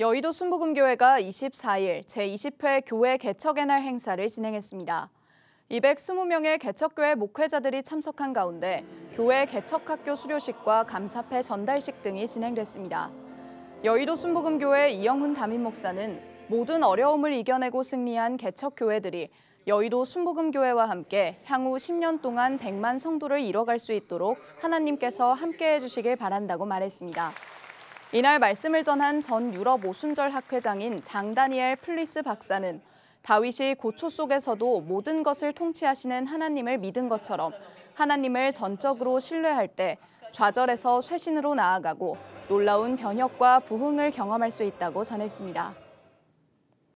여의도 순복음교회가 24일 제20회 교회 개척의 날 행사를 진행했습니다. 220명의 개척교회 목회자들이 참석한 가운데 교회 개척학교 수료식과 감사패 전달식 등이 진행됐습니다. 여의도 순복음교회 이영훈 담임 목사는 모든 어려움을 이겨내고 승리한 개척교회들이 여의도 순복음교회와 함께 향후 10년 동안 100만 성도를 이뤄갈 수 있도록 하나님께서 함께해 주시길 바란다고 말했습니다. 이날 말씀을 전한 전 유럽 오순절 학회장인 장다니엘 플리스 박사는 다윗이 고초 속에서도 모든 것을 통치하시는 하나님을 믿은 것처럼 하나님을 전적으로 신뢰할 때 좌절에서 쇄신으로 나아가고 놀라운 변혁과 부흥을 경험할 수 있다고 전했습니다.